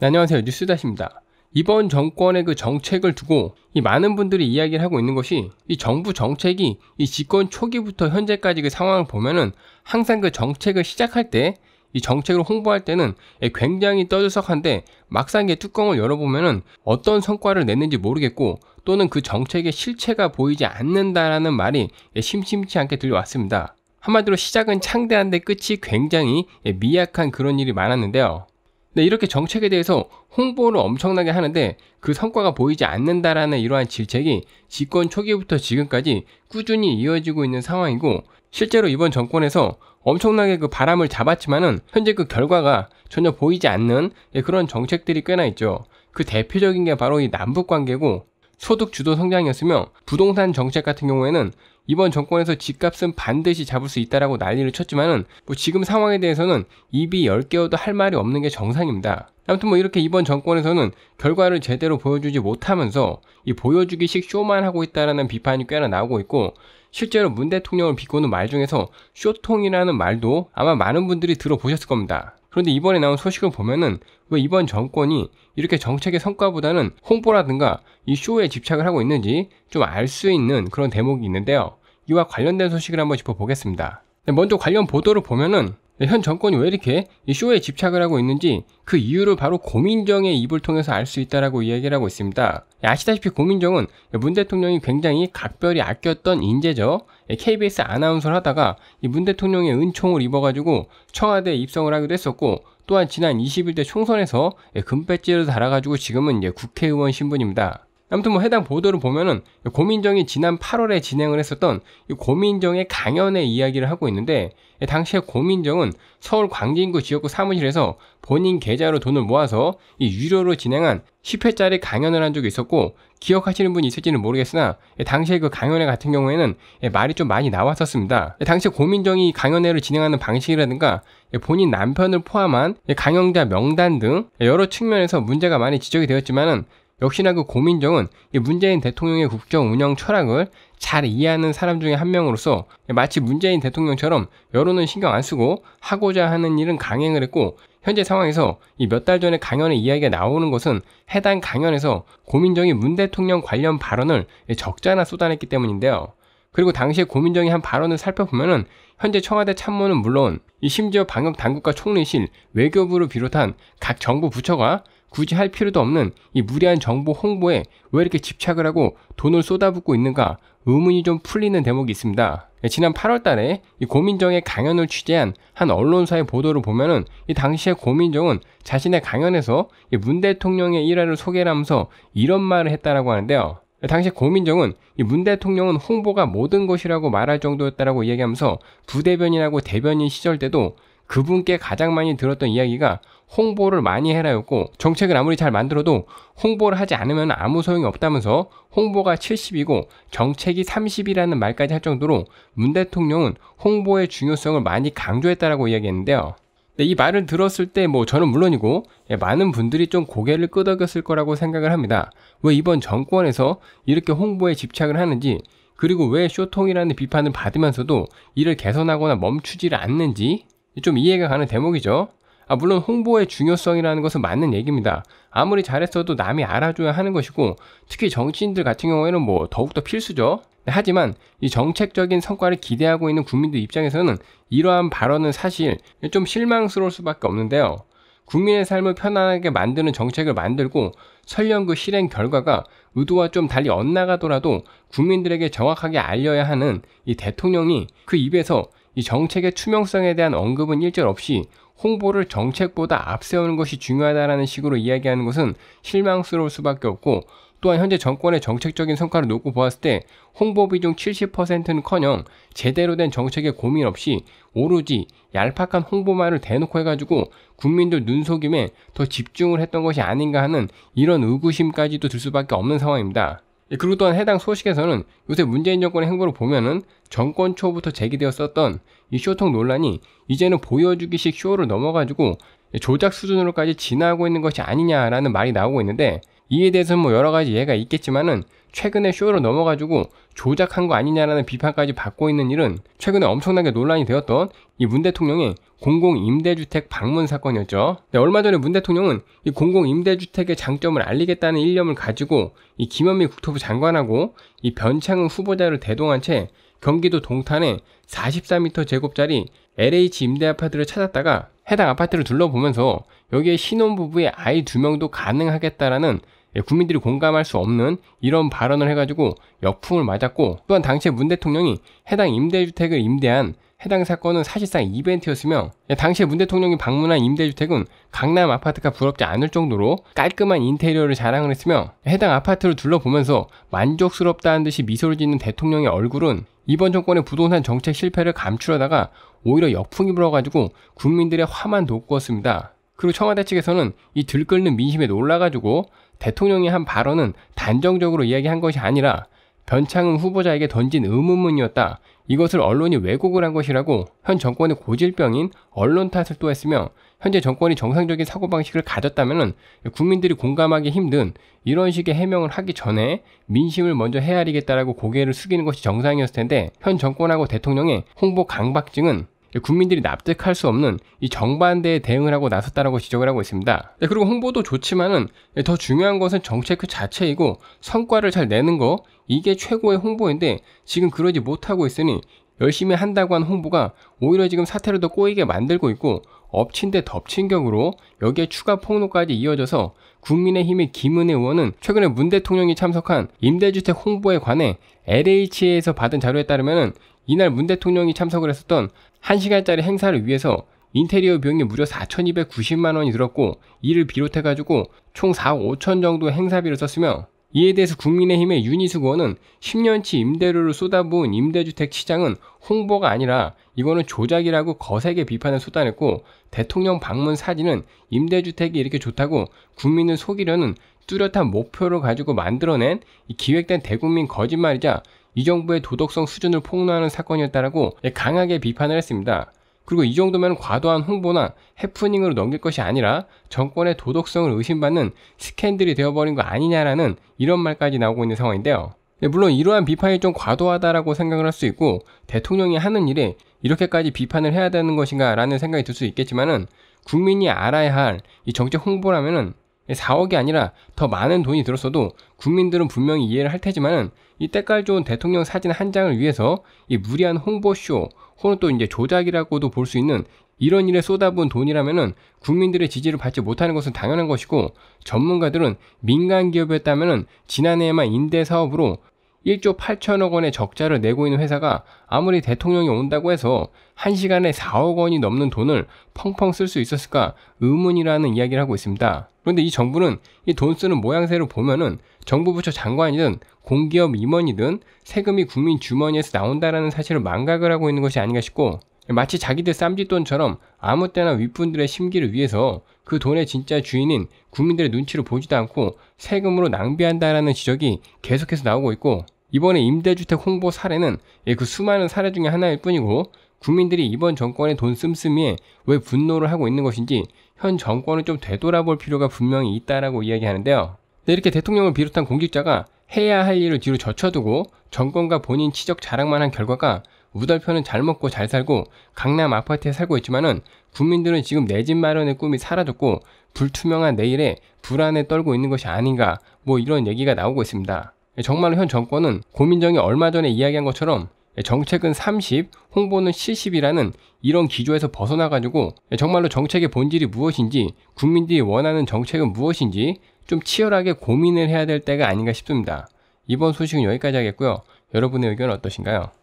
네, 안녕하세요. 뉴스다시입니다. 이번 정권의 그 정책을 두고 이 많은 분들이 이야기를 하고 있는 것이 이 정부 정책이 이 집권 초기부터 현재까지 그 상황을 보면은 항상 그 정책을 시작할 때 이 정책을 홍보할 때는 예, 굉장히 떠들썩한데 막상 이 뚜껑을 열어보면은 어떤 성과를 냈는지 모르겠고 또는 그 정책의 실체가 보이지 않는다라는 말이 예, 심심치 않게 들려왔습니다. 한마디로 시작은 창대한데 끝이 굉장히 예, 미약한 그런 일이 많았는데요. 네, 이렇게 정책에 대해서 홍보를 엄청나게 하는데 그 성과가 보이지 않는다라는 이러한 질책이 집권 초기부터 지금까지 꾸준히 이어지고 있는 상황이고 실제로 이번 정권에서 엄청나게 그 바람을 잡았지만은 현재 그 결과가 전혀 보이지 않는 예, 그런 정책들이 꽤나 있죠. 그 대표적인 게 바로 이 남북 관계고 소득 주도 성장이었으며 부동산 정책 같은 경우에는 이번 정권에서 집값은 반드시 잡을 수 있다라고 난리를 쳤지만은 뭐 지금 상황에 대해서는 입이 열개어도할 말이 없는 게 정상입니다. 아무튼 뭐 이렇게 이번 정권에서는 결과를 제대로 보여주지 못하면서 이 보여주기식 쇼만 하고 있다라는 비판이 꽤나 나오고 있고 실제로 문 대통령을 비꼬는 말 중에서 쇼통이라는 말도 아마 많은 분들이 들어보셨을 겁니다. 그런데 이번에 나온 소식을 보면은 왜 이번 정권이 이렇게 정책의 성과보다는 홍보라든가 이 쇼에 집착을 하고 있는지 좀 알 수 있는 그런 대목이 있는데요. 이와 관련된 소식을 한번 짚어보겠습니다. 네, 먼저 관련 보도를 보면은 네, 현 정권이 왜 이렇게 이 쇼에 집착을 하고 있는지 그 이유를 바로 고민정의 입을 통해서 알 수 있다라고 이야기를 하고 있습니다. 네, 아시다시피 고민정은 문 대통령이 굉장히 각별히 아꼈던 인재죠. KBS 예, 아나운서를 하다가 문 대통령의 은총을 입어가지고 청와대에 입성을 하기도 했었고 또한 지난 21대 총선에서 예, 금배지를 달아가지고 지금은 국회의원 신분입니다. 아무튼 뭐 해당 보도를 보면은 고민정이 지난 8월에 진행을 했었던 고민정의 강연의 이야기를 하고 있는데 당시에 고민정은 서울 광진구 지역구 사무실에서 본인 계좌로 돈을 모아서 유료로 진행한 10회짜리 강연을 한 적이 있었고 기억하시는 분이 있을지는 모르겠으나 예, 당시에 그 강연회 같은 경우에는 예, 말이 좀 많이 나왔었습니다. 예, 당시에 고민정이 강연회를 진행하는 방식이라든가 본인 남편을 포함한 강연자 명단 등 여러 측면에서 문제가 많이 지적이 되었지만은 역시나 그 고민정은 문재인 대통령의 국정 운영 철학을 잘 이해하는 사람 중에 한 명으로서 마치 문재인 대통령처럼 여론은 신경 안 쓰고 하고자 하는 일은 강행을 했고 현재 상황에서 이 몇 달 전에 강연의 이야기가 나오는 것은 해당 강연에서 고민정이 문 대통령 관련 발언을 적잖아 쏟아냈기 때문인데요. 그리고 당시에 고민정이 한 발언을 살펴보면은 현재 청와대 참모는 물론 이 심지어 방역 당국과 총리실, 외교부를 비롯한 각 정부 부처가 굳이 할 필요도 없는 이 무리한 정보 홍보에 왜 이렇게 집착을 하고 돈을 쏟아붓고 있는가 의문이 좀 풀리는 대목이 있습니다. 예, 지난 8월 달에 이 고민정의 강연을 취재한 한 언론사의 보도를 보면은 이 당시에 고민정은 자신의 강연에서 이 문 대통령의 일화를 소개를 하면서 이런 말을 했다라고 하는데요. 예, 당시 고민정은 이 문 대통령은 홍보가 모든 것이라고 말할 정도였다라고 이야기하면서 부대변인하고 대변인 시절 때도 그분께 가장 많이 들었던 이야기가 홍보를 많이 해라였고 정책을 아무리 잘 만들어도 홍보를 하지 않으면 아무 소용이 없다면서 홍보가 70이고 정책이 30이라는 말까지 할 정도로 문 대통령은 홍보의 중요성을 많이 강조했다라고 이야기했는데요. 이 말을 들었을 때 뭐 저는 물론이고 예, 많은 분들이 좀 고개를 끄덕였을 거라고 생각을 합니다. 왜 이번 정권에서 이렇게 홍보에 집착을 하는지 그리고 왜 쇼통이라는 비판을 받으면서도 이를 개선하거나 멈추지를 않는지 좀 이해가 가는 대목이죠. 아, 물론 홍보의 중요성이라는 것은 맞는 얘기입니다. 아무리 잘했어도 남이 알아줘야 하는 것이고 특히 정치인들 같은 경우에는 뭐 더욱더 필수죠. 네, 하지만 이 정책적인 성과를 기대하고 있는 국민들 입장에서는 이러한 발언은 사실 좀 실망스러울 수밖에 없는데요. 국민의 삶을 편안하게 만드는 정책을 만들고 설령 그 실행 결과가 의도와 좀 달리 엇나가더라도 국민들에게 정확하게 알려야 하는 이 대통령이 그 입에서 이 정책의 투명성에 대한 언급은 일절 없이 홍보를 정책보다 앞세우는 것이 중요하다라는 식으로 이야기하는 것은 실망스러울 수밖에 없고 또한 현재 정권의 정책적인 성과를 놓고 보았을 때 홍보 비중 70%는커녕 제대로 된 정책에 고민 없이 오로지 얄팍한 홍보만을 대놓고 해가지고 국민들 눈속임에 더 집중을 했던 것이 아닌가 하는 이런 의구심까지도 들 수밖에 없는 상황입니다. 예, 그리고 또한 해당 소식에서는 요새 문재인 정권의 행보를 보면은 정권 초부터 제기되었었던 이 쇼통 논란이 이제는 보여주기식 쇼를 넘어가지고 예, 조작 수준으로까지 진화하고 있는 것이 아니냐라는 말이 나오고 있는데 이에 대해서는 뭐 여러 가지 이해가 있겠지만은 최근에 쇼로 넘어가지고 조작한 거 아니냐라는 비판까지 받고 있는 일은 최근에 엄청나게 논란이 되었던 이 문 대통령의 공공임대주택 방문 사건이었죠. 네, 얼마 전에 문 대통령은 이 공공임대주택의 장점을 알리겠다는 일념을 가지고 이 김현미 국토부 장관하고 이 변창훈 후보자를 대동한 채 경기도 동탄에 44m 제곱짜리 LH 임대 아파트를 찾았다가 해당 아파트를 둘러보면서 여기에 신혼부부의 아이 두 명도 가능하겠다라는 예, 국민들이 공감할 수 없는 이런 발언을 해가지고 역풍을 맞았고 또한 당시에 문 대통령이 해당 임대주택을 임대한 해당 사건은 사실상 이벤트였으며 예, 당시에 문 대통령이 방문한 임대주택은 강남 아파트가 부럽지 않을 정도로 깔끔한 인테리어를 자랑을 했으며 해당 아파트를 둘러보면서 만족스럽다는 듯이 미소를 짓는 대통령의 얼굴은 이번 정권의 부동산 정책 실패를 감추려다가 오히려 역풍이 불어가지고 국민들의 화만 돋구었습니다. 그리고 청와대 측에서는 이 들끓는 민심에 놀라가지고 대통령이 한 발언은 단정적으로 이야기한 것이 아니라 변창흠 후보자에게 던진 의문문이었다. 이것을 언론이 왜곡을 한 것이라고 현 정권의 고질병인 언론 탓을 또 했으며 현재 정권이 정상적인 사고방식을 가졌다면 국민들이 공감하기 힘든 이런 식의 해명을 하기 전에 민심을 먼저 헤아리겠다라고 고개를 숙이는 것이 정상이었을 텐데 현 정권하고 대통령의 홍보 강박증은 국민들이 납득할 수 없는 이정반대의 대응을 하고 나섰다라고 지적을 하고 있습니다. 예, 그리고 홍보도 좋지만은 예, 더 중요한 것은 정책 그 자체이고 성과를 잘 내는 거 이게 최고의 홍보인데 지금 그러지 못하고 있으니 열심히 한다고 한 홍보가 오히려 지금 사태를 더 꼬이게 만들고 있고 엎친 데 덮친 격으로 여기에 추가 폭로까지 이어져서 국민의힘의 김은혜 의원은 최근에 문 대통령이 참석한 임대주택 홍보에 관해 LH에서 받은 자료에 따르면 이날 문 대통령이 참석을 했었던 1시간짜리 행사를 위해서 인테리어 비용이 무려 4,290만 원이 들었고 이를 비롯해 가지고 총 4억 5천 정도 행사비를 썼으며 이에 대해서 국민의힘의 윤희숙 의원은 10년치 임대료를 쏟아부은 임대주택 시장은 홍보가 아니라 이거는 조작이라고 거세게 비판을 쏟아냈고 대통령 방문 사진은 임대주택이 이렇게 좋다고 국민을 속이려는 뚜렷한 목표를 가지고 만들어낸 기획된 대국민 거짓말이자 이 정부의 도덕성 수준을 폭로하는 사건이었다라고 예, 강하게 비판을 했습니다. 그리고 이 정도면 과도한 홍보나 해프닝으로 넘길 것이 아니라 정권의 도덕성을 의심받는 스캔들이 되어버린 거 아니냐라는 이런 말까지 나오고 있는 상황인데요. 예, 물론 이러한 비판이 좀 과도하다라고 생각을 할 수 있고 대통령이 하는 일에 이렇게까지 비판을 해야 되는 것인가 라는 생각이 들 수 있겠지만은 국민이 알아야 할 이 정책 홍보라면은 4억이 예, 아니라 더 많은 돈이 들었어도 국민들은 분명히 이해를 할 테지만은 이 때깔 좋은 대통령 사진 한 장을 위해서 이 무리한 홍보쇼 혹은 또 이제 조작이라고도 볼 수 있는 이런 일에 쏟아부은 돈이라면은 국민들의 지지를 받지 못하는 것은 당연한 것이고 전문가들은 민간 기업이었다면은 지난해에만 임대 사업으로 1조 8천억 원의 적자를 내고 있는 회사가 아무리 대통령이 온다고 해서 1시간에 4억 원이 넘는 돈을 펑펑 쓸 수 있었을까 의문이라는 이야기를 하고 있습니다. 그런데 이 정부는 이 돈 쓰는 모양새로 보면은 정부 부처 장관이든 공기업 임원이든 세금이 국민 주머니에서 나온다라는 사실을 망각을 하고 있는 것이 아닌가 싶고 마치 자기들 쌈짓돈처럼 아무 때나 윗분들의 심기를 위해서 그 돈의 진짜 주인인 국민들의 눈치를 보지도 않고 세금으로 낭비한다라는 지적이 계속해서 나오고 있고 이번에 임대주택 홍보 사례는 예, 그 수많은 사례 중에 하나일 뿐이고 국민들이 이번 정권의 돈 씀씀이에 왜 분노를 하고 있는 것인지 현 정권을 좀 되돌아볼 필요가 분명히 있다라고 이야기하는데요. 네, 이렇게 대통령을 비롯한 공직자가 해야 할 일을 뒤로 젖혀두고 정권과 본인 치적 자랑만 한 결과가 우달표는 잘 먹고 잘 살고 강남 아파트에 살고 있지만은 국민들은 지금 내 집 마련의 꿈이 사라졌고 불투명한 내일에 불안에 떨고 있는 것이 아닌가 뭐 이런 얘기가 나오고 있습니다. 정말로 현 정권은 고민정이 얼마 전에 이야기한 것처럼 정책은 30, 홍보는 70이라는 이런 기조에서 벗어나가지고 정말로 정책의 본질이 무엇인지 국민들이 원하는 정책은 무엇인지 좀 치열하게 고민을 해야 될 때가 아닌가 싶습니다. 이번 소식은 여기까지 하겠고요. 여러분의 의견은 어떠신가요?